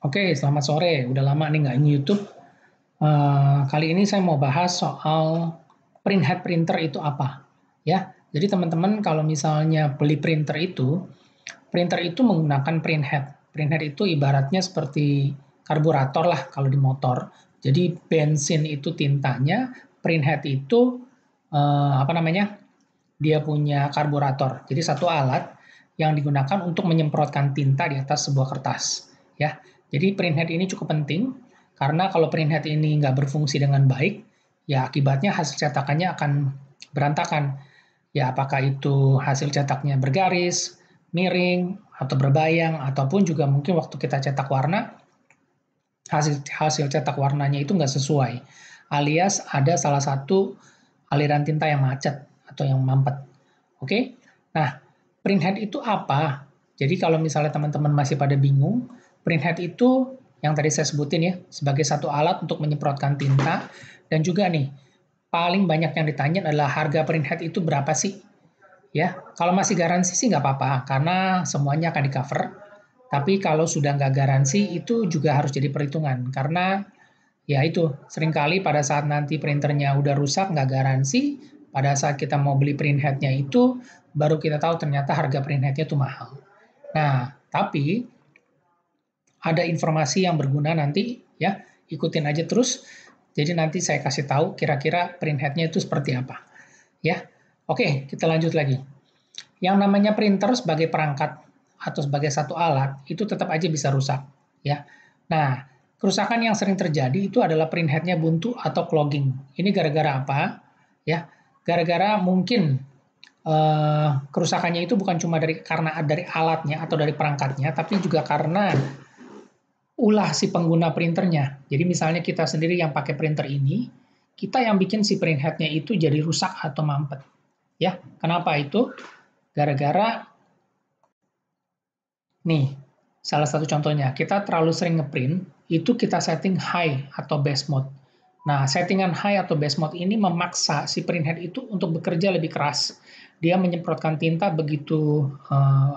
Oke, selamat sore. Udah lama nih nggak YouTube. Uh, eh, kali ini saya mau bahas soal printhead printer itu apa, ya. Jadi teman-teman kalau misalnya beli printer itu, printer itu menggunakan printhead. Printhead itu ibaratnya seperti karburator lah kalau di motor. Jadi bensin itu tintanya, printhead itu uh, apa namanya? Dia punya karburator. Jadi satu alat yang digunakan untuk menyemprotkan tinta di atas sebuah kertas, ya. Jadi print head ini cukup penting karena kalau print head ini nggak berfungsi dengan baik, ya akibatnya hasil cetakannya akan berantakan. Ya apakah itu hasil cetaknya bergaris, miring, atau berbayang, ataupun juga mungkin waktu kita cetak warna, hasil, hasil cetak warnanya itu nggak sesuai. Alias ada salah satu aliran tinta yang macet atau yang mampet. Oke? Nah, print head itu apa? Jadi kalau misalnya teman-teman masih pada bingung, Print head itu yang tadi saya sebutin ya, sebagai satu alat untuk menyemprotkan tinta. Dan juga nih, paling banyak yang ditanya adalah harga print head itu berapa sih? Ya, kalau masih garansi sih nggak apa-apa, karena semuanya akan di-cover. Tapi kalau sudah nggak garansi, itu juga harus jadi perhitungan. Karena ya itu, seringkali pada saat nanti printernya udah rusak, nggak garansi, pada saat kita mau beli print printheadnya itu, baru kita tahu ternyata harga print printheadnya itu mahal. Nah, tapi ada informasi yang berguna nanti ya ikutin aja terus jadi nanti saya kasih tahu kira-kira print printheadnya itu seperti apa ya oke kita lanjut lagi yang namanya printer sebagai perangkat atau sebagai satu alat itu tetap aja bisa rusak ya nah kerusakan yang sering terjadi itu adalah print printheadnya buntu atau clogging ini gara-gara apa ya gara-gara mungkin Uh, kerusakannya itu bukan cuma dari karena dari alatnya atau dari perangkatnya, tapi juga karena ulah si pengguna printernya. Jadi misalnya kita sendiri yang pakai printer ini, kita yang bikin si printheadnya itu jadi rusak atau mampet. Ya, kenapa itu? Gara-gara nih, salah satu contohnya, kita terlalu sering ngeprint, itu kita setting high atau base mode. Nah, settingan high atau base mode ini memaksa si printhead itu untuk bekerja lebih keras. Dia menyemprotkan tinta begitu uh,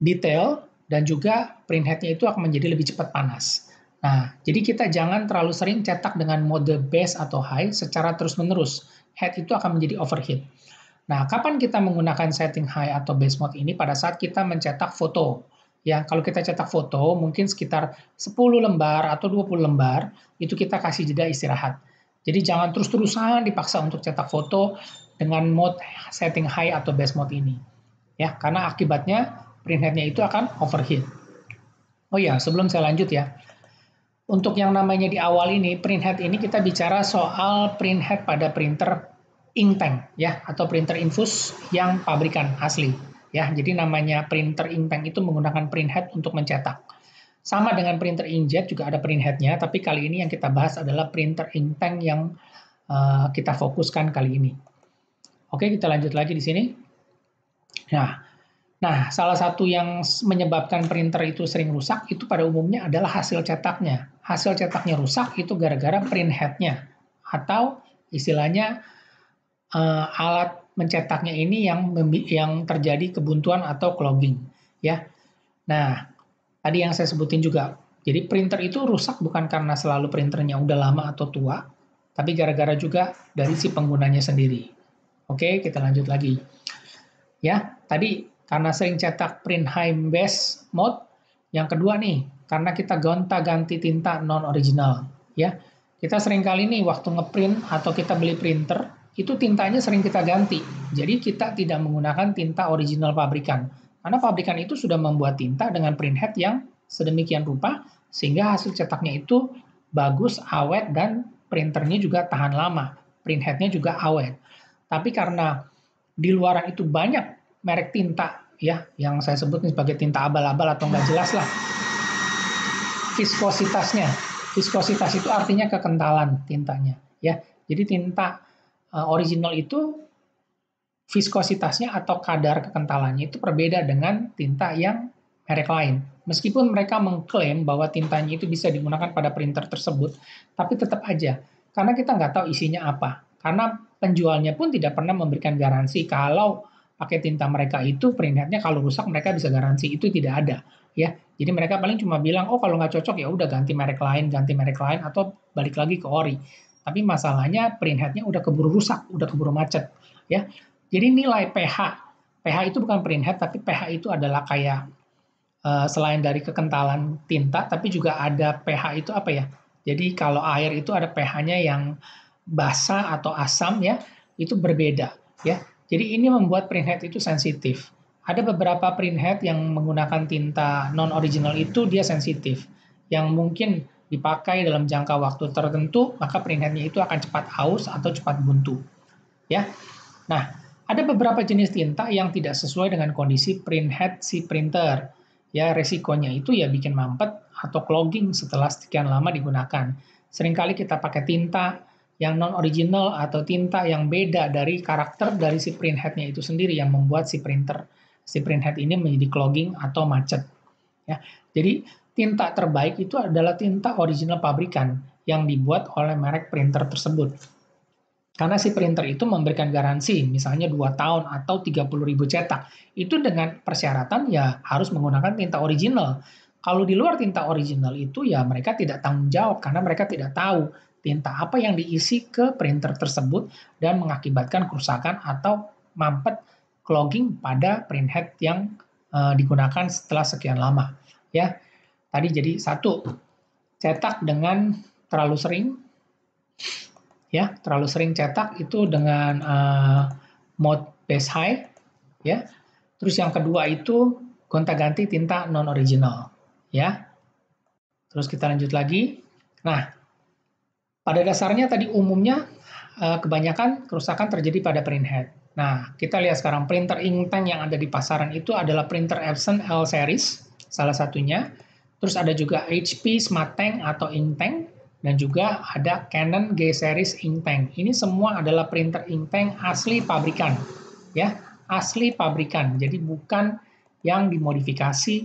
detail dan juga print headnya itu akan menjadi lebih cepat panas. Nah, jadi kita jangan terlalu sering cetak dengan mode base atau high secara terus-menerus. Head itu akan menjadi overheat. Nah, kapan kita menggunakan setting high atau base mode ini pada saat kita mencetak foto. Ya, kalau kita cetak foto mungkin sekitar 10 lembar atau 20 lembar itu kita kasih jeda istirahat. Jadi jangan terus-terusan dipaksa untuk cetak foto dengan mode setting high atau base mode ini. Ya, karena akibatnya Print headnya itu akan overheat. Oh ya, sebelum saya lanjut ya. Untuk yang namanya di awal ini, print head ini kita bicara soal print head pada printer ink tank ya atau printer infus yang pabrikan asli ya. Jadi namanya printer ink tank itu menggunakan print head untuk mencetak. Sama dengan printer inkjet juga ada print headnya, tapi kali ini yang kita bahas adalah printer ink tank yang uh, kita fokuskan kali ini. Oke, kita lanjut lagi di sini. Nah, Nah, salah satu yang menyebabkan printer itu sering rusak itu pada umumnya adalah hasil cetaknya. Hasil cetaknya rusak itu gara-gara print headnya atau istilahnya uh, alat mencetaknya ini yang yang terjadi kebuntuan atau clogging, ya. Nah, tadi yang saya sebutin juga. Jadi printer itu rusak bukan karena selalu printernya udah lama atau tua, tapi gara-gara juga dari si penggunanya sendiri. Oke, kita lanjut lagi. Ya, tadi karena sering cetak print high base mode. Yang kedua nih, karena kita gonta-ganti tinta non original, ya. Kita sering kali nih waktu ngeprint atau kita beli printer, itu tintanya sering kita ganti. Jadi kita tidak menggunakan tinta original pabrikan. Karena pabrikan itu sudah membuat tinta dengan print head yang sedemikian rupa sehingga hasil cetaknya itu bagus, awet dan printernya juga tahan lama. Print headnya juga awet. Tapi karena di luaran itu banyak merek tinta ya yang saya sebut sebagai tinta abal-abal atau nggak jelas lah viskositasnya viskositas itu artinya kekentalan tintanya ya jadi tinta eh, original itu viskositasnya atau kadar kekentalannya itu berbeda dengan tinta yang merek lain. Meskipun mereka mengklaim bahwa tintanya itu bisa digunakan pada printer tersebut, tapi tetap aja karena kita nggak tahu isinya apa. Karena penjualnya pun tidak pernah memberikan garansi kalau pakai tinta mereka itu printheadnya kalau rusak mereka bisa garansi itu tidak ada ya jadi mereka paling cuma bilang oh kalau nggak cocok ya udah ganti merek lain ganti merek lain atau balik lagi ke ori tapi masalahnya printheadnya udah keburu rusak udah keburu macet ya jadi nilai pH pH itu bukan printhead tapi pH itu adalah kayak uh, selain dari kekentalan tinta tapi juga ada pH itu apa ya jadi kalau air itu ada pH-nya yang basah atau asam ya itu berbeda ya jadi ini membuat printhead itu sensitif. Ada beberapa printhead yang menggunakan tinta non-original itu dia sensitif. Yang mungkin dipakai dalam jangka waktu tertentu, maka printheadnya itu akan cepat aus atau cepat buntu. Ya. Nah, ada beberapa jenis tinta yang tidak sesuai dengan kondisi printhead si printer. Ya, resikonya itu ya bikin mampet atau clogging setelah sekian lama digunakan. Seringkali kita pakai tinta yang non original atau tinta yang beda dari karakter dari si printheadnya itu sendiri yang membuat si printer si printhead ini menjadi clogging atau macet ya jadi tinta terbaik itu adalah tinta original pabrikan yang dibuat oleh merek printer tersebut karena si printer itu memberikan garansi misalnya 2 tahun atau 30 ribu cetak itu dengan persyaratan ya harus menggunakan tinta original kalau di luar tinta original itu ya mereka tidak tanggung jawab karena mereka tidak tahu tinta apa yang diisi ke printer tersebut dan mengakibatkan kerusakan atau mampet clogging pada printhead yang uh, digunakan setelah sekian lama. Ya, tadi jadi satu cetak dengan terlalu sering, ya terlalu sering cetak itu dengan uh, mode base high, ya. Terus yang kedua itu gonta-ganti tinta non original, ya. Terus kita lanjut lagi. Nah, pada dasarnya tadi umumnya eh, kebanyakan kerusakan terjadi pada print Nah, kita lihat sekarang printer Intang yang ada di pasaran itu adalah printer Epson L series salah satunya. Terus ada juga HP Tank atau Intang dan juga ada Canon G series Intang. Ini semua adalah printer Intang asli pabrikan ya, asli pabrikan. Jadi bukan yang dimodifikasi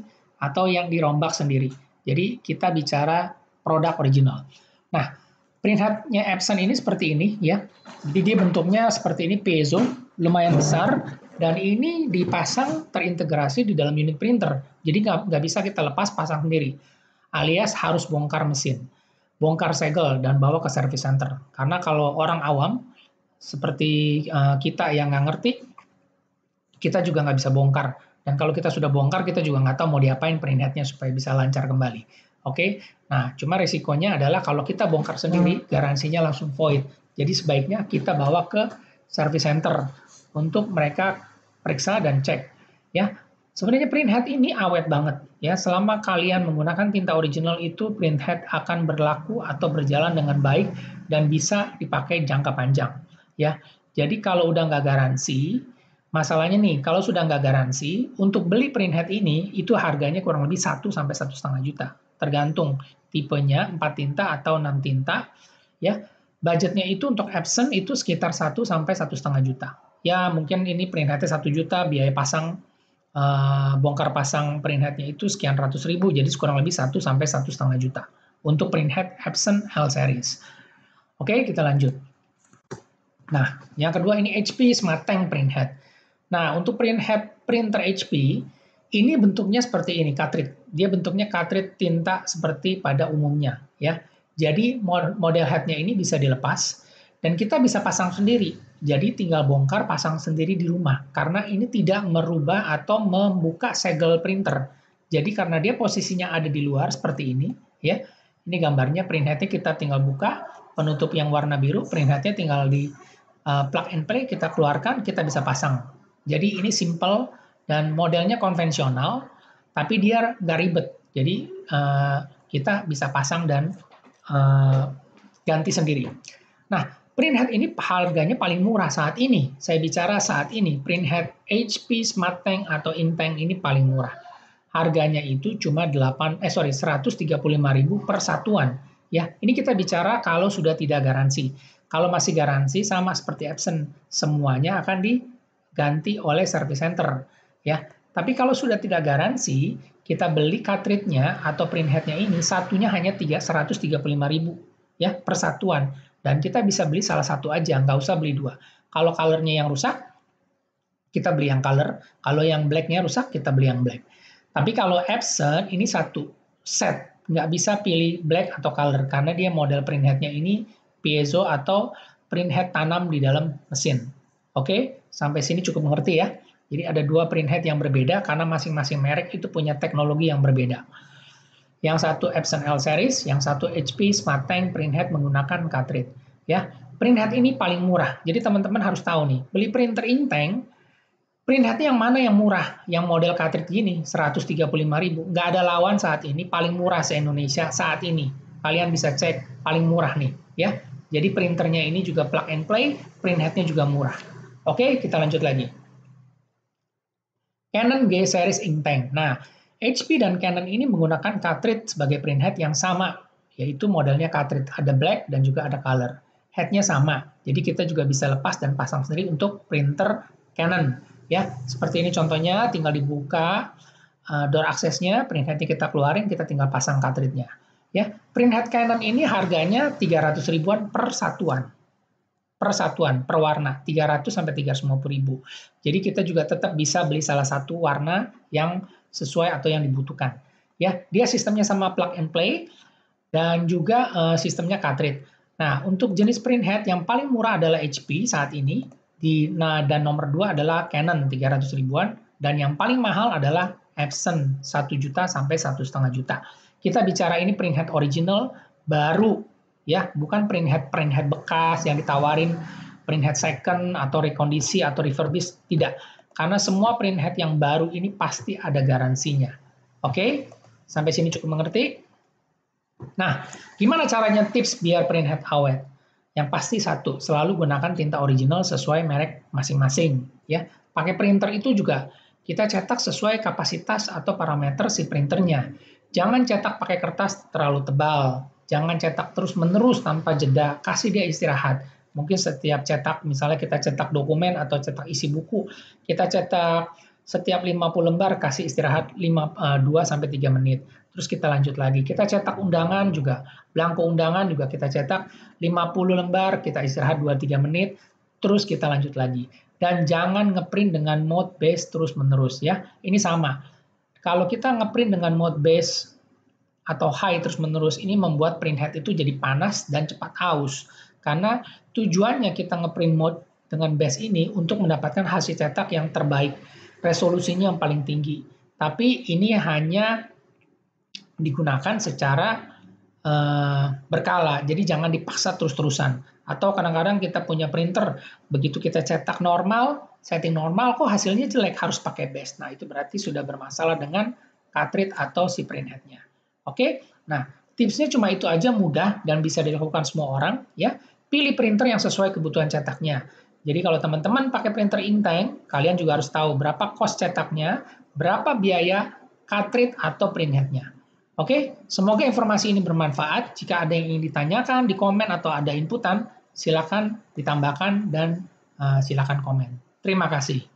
atau yang dirombak sendiri. Jadi kita bicara produk original. Nah, Peringkatnya Epson ini seperti ini ya. Jadi dia bentuknya seperti ini piezo, lumayan besar dan ini dipasang terintegrasi di dalam unit printer. Jadi nggak bisa kita lepas pasang sendiri. Alias harus bongkar mesin. Bongkar segel dan bawa ke service center. Karena kalau orang awam seperti uh, kita yang nggak ngerti, kita juga nggak bisa bongkar. Dan kalau kita sudah bongkar, kita juga nggak tahu mau diapain peringkatnya supaya bisa lancar kembali. Oke, okay? nah cuma resikonya adalah kalau kita bongkar sendiri, hmm. garansinya langsung void. Jadi sebaiknya kita bawa ke service center untuk mereka periksa dan cek. Ya, sebenarnya printhead ini awet banget. Ya, selama kalian menggunakan tinta original itu printhead akan berlaku atau berjalan dengan baik dan bisa dipakai jangka panjang. Ya, jadi kalau udah nggak garansi, Masalahnya nih, kalau sudah nggak garansi, untuk beli printhead ini, itu harganya kurang lebih 1 sampai satu setengah juta tergantung tipenya 4 tinta atau 6 tinta ya budgetnya itu untuk Epson itu sekitar 1 sampai satu setengah juta ya mungkin ini print satu 1 juta biaya pasang uh, bongkar pasang print headnya itu sekian ratus ribu jadi kurang lebih 1 sampai satu setengah juta untuk print head absen L series oke kita lanjut nah yang kedua ini HP smart tank print head nah untuk print head printer HP ini bentuknya seperti ini, cartridge. Dia bentuknya cartridge tinta seperti pada umumnya, ya. Jadi model headnya ini bisa dilepas dan kita bisa pasang sendiri. Jadi tinggal bongkar pasang sendiri di rumah karena ini tidak merubah atau membuka segel printer. Jadi karena dia posisinya ada di luar seperti ini, ya. Ini gambarnya print headnya kita tinggal buka, penutup yang warna biru, print headnya tinggal di uh, plug and play kita keluarkan, kita bisa pasang. Jadi ini simple dan modelnya konvensional tapi dia nggak ribet jadi uh, kita bisa pasang dan uh, ganti sendiri nah printhead ini harganya paling murah saat ini saya bicara saat ini printhead HP smart tank atau intank ini paling murah harganya itu cuma 8 eh sorry 135.000 per satuan ya ini kita bicara kalau sudah tidak garansi kalau masih garansi sama seperti Epson semuanya akan diganti oleh service center ya. Tapi kalau sudah tidak garansi, kita beli cartridge-nya atau printhead-nya ini satunya hanya 135.000 ya persatuan dan kita bisa beli salah satu aja, nggak usah beli dua. Kalau colornya yang rusak, kita beli yang color. Kalau yang black-nya rusak, kita beli yang black. Tapi kalau Epson ini satu set, nggak bisa pilih black atau color karena dia model printhead-nya ini piezo atau printhead tanam di dalam mesin. Oke, sampai sini cukup mengerti ya. Jadi ada dua printhead yang berbeda karena masing-masing merek itu punya teknologi yang berbeda. Yang satu Epson L series, yang satu HP Smart Tank printhead menggunakan cartridge. Ya, printhead ini paling murah. Jadi teman-teman harus tahu nih, beli printer intank, printheadnya yang mana yang murah? Yang model cartridge gini, ribu Nggak ada lawan saat ini, paling murah se-Indonesia saat ini. Kalian bisa cek, paling murah nih. ya. Jadi printernya ini juga plug and play, printheadnya juga murah. Oke, kita lanjut lagi. Canon G series Ink Tank. Nah, HP dan Canon ini menggunakan cartridge sebagai printhead yang sama, yaitu modelnya cartridge ada black dan juga ada color. Headnya sama, jadi kita juga bisa lepas dan pasang sendiri untuk printer Canon. Ya, seperti ini contohnya, tinggal dibuka uh, door aksesnya, printheadnya kita keluarin, kita tinggal pasang cartridge-nya. Ya, printhead Canon ini harganya 300 ribuan per satuan persatuan per warna 300 sampai 350 ribu. Jadi kita juga tetap bisa beli salah satu warna yang sesuai atau yang dibutuhkan. Ya, dia sistemnya sama plug and play dan juga uh, sistemnya cartridge. Nah, untuk jenis printhead yang paling murah adalah HP saat ini di nah, dan nomor dua adalah Canon 300 ribuan dan yang paling mahal adalah Epson 1 juta sampai 1,5 juta. Kita bicara ini printhead original baru ya bukan print head print head bekas yang ditawarin print head second atau rekondisi atau refurbish tidak karena semua print head yang baru ini pasti ada garansinya oke okay? sampai sini cukup mengerti nah gimana caranya tips biar print head awet yang pasti satu selalu gunakan tinta original sesuai merek masing-masing ya pakai printer itu juga kita cetak sesuai kapasitas atau parameter si printernya jangan cetak pakai kertas terlalu tebal jangan cetak terus-menerus tanpa jeda, kasih dia istirahat. Mungkin setiap cetak, misalnya kita cetak dokumen atau cetak isi buku, kita cetak setiap 50 lembar kasih istirahat 5 2 eh, sampai 3 menit. Terus kita lanjut lagi. Kita cetak undangan juga, belangko undangan juga kita cetak 50 lembar, kita istirahat 2 3 menit, terus kita lanjut lagi. Dan jangan ngeprint dengan mode base terus-menerus ya. Ini sama. Kalau kita ngeprint dengan mode base atau high terus-menerus ini membuat printhead itu jadi panas dan cepat aus. Karena tujuannya kita ngeprint mode dengan base ini untuk mendapatkan hasil cetak yang terbaik, resolusinya yang paling tinggi. Tapi ini hanya digunakan secara uh, berkala, jadi jangan dipaksa terus-terusan. Atau kadang-kadang kita punya printer, begitu kita cetak normal, setting normal kok hasilnya jelek, harus pakai base. Nah itu berarti sudah bermasalah dengan cartridge atau si printheadnya. Oke? Nah, tipsnya cuma itu aja mudah dan bisa dilakukan semua orang ya. Pilih printer yang sesuai kebutuhan cetaknya. Jadi kalau teman-teman pakai printer Intank, kalian juga harus tahu berapa cost cetaknya, berapa biaya cartridge atau printheadnya. Oke, semoga informasi ini bermanfaat. Jika ada yang ingin ditanyakan, di komen atau ada inputan, silakan ditambahkan dan uh, silakan komen. Terima kasih.